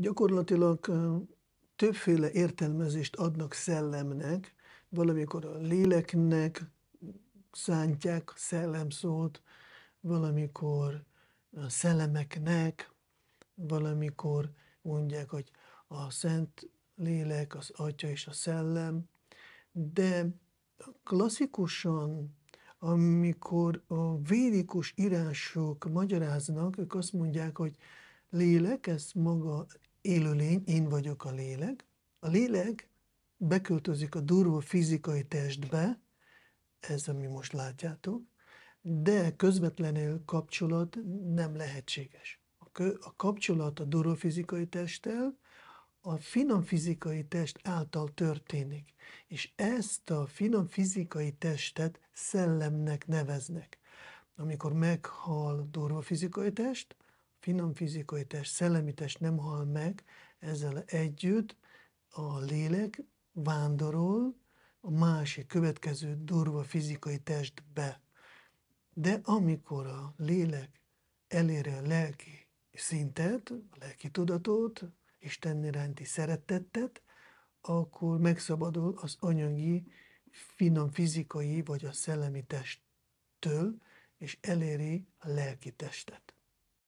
gyakorlatilag többféle értelmezést adnak szellemnek, valamikor a léleknek szántják szellemszót, valamikor a szellemeknek, valamikor mondják, hogy a Szent Lélek, az Atya és a Szellem, de klasszikusan, amikor a védikus írások magyaráznak, ők azt mondják, hogy lélek, ez maga élőlény, én vagyok a lélek. A lélek beköltözik a durva fizikai testbe, ez, ami most látjátok, de közvetlenül kapcsolat nem lehetséges. A, kö, a kapcsolat a durva fizikai testtel, a finom fizikai test által történik, és ezt a finom fizikai testet szellemnek neveznek. Amikor meghal durva fizikai test, finom fizikai test, szellemi test nem hal meg, ezzel együtt a lélek vándorol a másik következő durva fizikai testbe. De amikor a lélek eléri a lelki szintet, a lelki tudatot, Isten iránti szeretettet, akkor megszabadul az anyagi, finom fizikai vagy a szellemi testtől, és eléri a lelki testet.